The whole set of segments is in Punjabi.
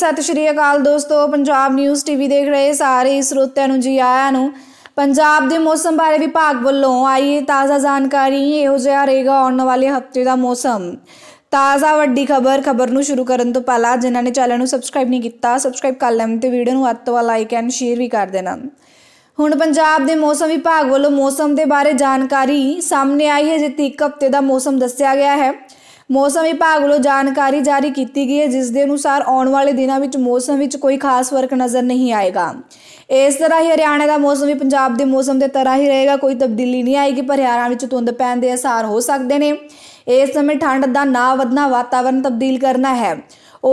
ਸਤਿ ਸ਼੍ਰੀ ਅਕਾਲ ਦੋਸਤੋ ਪੰਜਾਬ ਨਿਊਜ਼ ਟੀਵੀ ਦੇਖ ਰਹੇ ਸਾਰੇ ਸਰੋਤਿਆਂ ਨੂੰ ਜੀ ਆਇਆਂ ਨੂੰ ਪੰਜਾਬ ਦੇ ਮੌਸਮ ਬਾਰੇ ਵਿਭਾਗ ਵੱਲੋਂ ਆਈ ਤਾਜ਼ਾ ਜਾਣਕਾਰੀ ਇਹੋ ਜਿਹਾ ਰਹੇਗਾ ਆਉਣ ਵਾਲੇ ਹਫਤੇ ਦਾ ਮੌਸਮ ਤਾਜ਼ਾ ਵੱਡੀ ਖਬਰ ਖਬਰ ਨੂੰ ਸ਼ੁਰੂ ਕਰਨ ਤੋਂ ਪਹਿਲਾਂ ਜਿਨ੍ਹਾਂ ਨੇ ਚੈਨਲ ਨੂੰ ਸਬਸਕ੍ਰਾਈਬ ਨਹੀਂ ਕੀਤਾ ਸਬਸਕ੍ਰਾਈਬ ਕਰ ਲੈਣ ਤੇ ਵੀਡੀਓ ਨੂੰ ਵੱਧ ਤੋਂ ਵੱਧ ਲਾਈਕ ਐਂਡ ਸ਼ੇਅਰ ਵੀ ਕਰ ਦੇਣਾ ਹੁਣ ਪੰਜਾਬ ਦੇ ਮੌਸਮ ਵਿਭਾਗ ਵੱਲੋਂ ਮੌਸਮ ਦੇ ਬਾਰੇ ਜਾਣਕਾਰੀ ਸਾਹਮਣੇ ਆਈ ਹੈ ਜਿੱਥੇ ਇੱਕ ਹਫਤੇ ਦਾ ਮੌਸਮ ਦੱਸਿਆ ਗਿਆ ਹੈ ਮੌਸਮ ਵਿਭਾਗ ਵੱਲੋਂ ਜਾਣਕਾਰੀ ਜਾਰੀ ਕੀਤੀ ਗਈ ਹੈ ਜਿਸ ਦੇ ਅਨੁਸਾਰ ਆਉਣ ਵਾਲੇ ਦਿਨਾਂ ਵਿੱਚ ਮੌਸਮ ਵਿੱਚ ਕੋਈ ਖਾਸ ਫਰਕ ਨਜ਼ਰ ਨਹੀਂ ਆਏਗਾ ਇਸ ਤਰ੍ਹਾਂ ਹੀ ਹਰਿਆਣਾ ਦਾ ਮੌਸਮ ਵੀ ਪੰਜਾਬ ਦੇ ਮੌਸਮ ਦੇ ਤਰ੍ਹਾਂ ਹੀ ਰਹੇਗਾ ਕੋਈ ਤਬਦੀਲੀ ਨਹੀਂ ਆਏਗੀ ਪਰ ਹਰਿਆਣਾ ਵਿੱਚ ਧੁੰਦ ਪੈਣ ਦੇ ਅਸਰ ਹੋ ਸਕਦੇ ਨੇ ਇਸ ਸਮੇਂ ਠੰਡ ਦਾ ਨਾ ਵਧਣਾ ਵਾਤਾਵਰਣ ਤਬਦੀਲ ਕਰਨਾ ਹੈ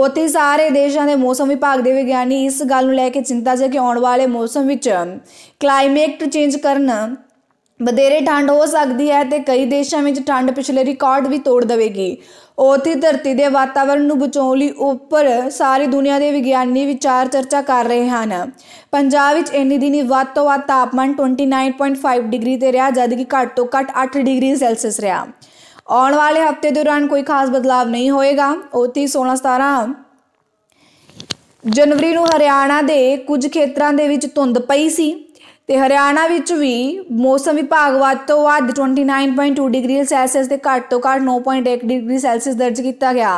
ਉਥੇ ਸਾਰੇ ਦੇਸ਼ਾਂ ਦੇ ਮੌਸਮ ਵਿਭਾਗ ਦੇ ਵਿਗਿਆਨੀ ਇਸ ਗੱਲ ਨੂੰ ਲੈ ਕੇ ਚਿੰਤਾ ਜਤਾਈ ਕਿ ਆਉਣ ਵਾਲੇ ਮੌਸਮ ਵਿੱਚ ਕਲਾਈਮੇਟ ਚੇਂਜ ਕਰਨਾ ਬਦੇਰੇ ਠੰਡ ਹੋ ਸਕਦੀ ਹੈ ਤੇ ਕਈ ਦੇਸ਼ਾਂ ਵਿੱਚ ਠੰਡ ਪਿਛਲੇ ਰਿਕਾਰਡ ਵੀ ਤੋੜ ਦੇਵੇਗੀ ਉਥੇ ਧਰਤੀ ਦੇ ਵਾਤਾਵਰਣ ਨੂੰ ਬਚਾਉਣ ਲਈ ਉੱਪਰ ਸਾਰੀ ਦੁਨੀਆ ਦੇ ਵਿਗਿਆਨੀ ਵਿਚਾਰ ਚਰਚਾ ਕਰ ਰਹੇ ਹਨ ਪੰਜਾਬ ਵਿੱਚ ਇੰਨੀ ਦਿਨੀ ਵੱਧ ਤੋਂ ਵੱਧ ਤਾਪਮਾਨ 29.5 ਡਿਗਰੀ ਤੇ ਰਿਹਾ ਜਦ ਕਿ ਘੱਟ ਤੋਂ ਘੱਟ 8 ਡਿਗਰੀ ਸੈਲਸੀਅਸ ਰਿਹਾ ਆਉਣ ਵਾਲੇ ਹਫਤੇ ਦੌਰਾਨ ਕੋਈ ਖਾਸ ਬਦਲਾਅ ਨਹੀਂ ਹੋਏਗਾ ਉਥੇ 16 17 ਜਨਵਰੀ ਨੂੰ ਹਰਿਆਣਾ ਦੇ ਕੁਝ ਖੇਤਰਾਂ ਦੇ ਵਿੱਚ ਧੁੰਦ ਪਈ ਸੀ ਤੇ ਹਰਿਆਣਾ ਵਿੱਚ ਵੀ ਮੌਸਮ ਵਿਭਾਗ ਵੱਲ ਤੋਂ ਵੱਧ 29.2 ਡਿਗਰੀ ਸੈਲਸੀਅਸ ਦੇ ਘੱਟ ਤੋਂ ਘੱਟ 9.1 ਡਿਗਰੀ ਸੈਲਸੀਅਸ ਦਰਜ ਕੀਤਾ ਗਿਆ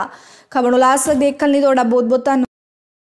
ਖਬਰ ਨੂੰ ਲਾਸਟ ਤੱਕ ਦੇਖਣ ਲਈ ਤੁਹਾਡਾ ਬਹੁਤ ਬਹੁਤ ਧੰਨਵਾਦ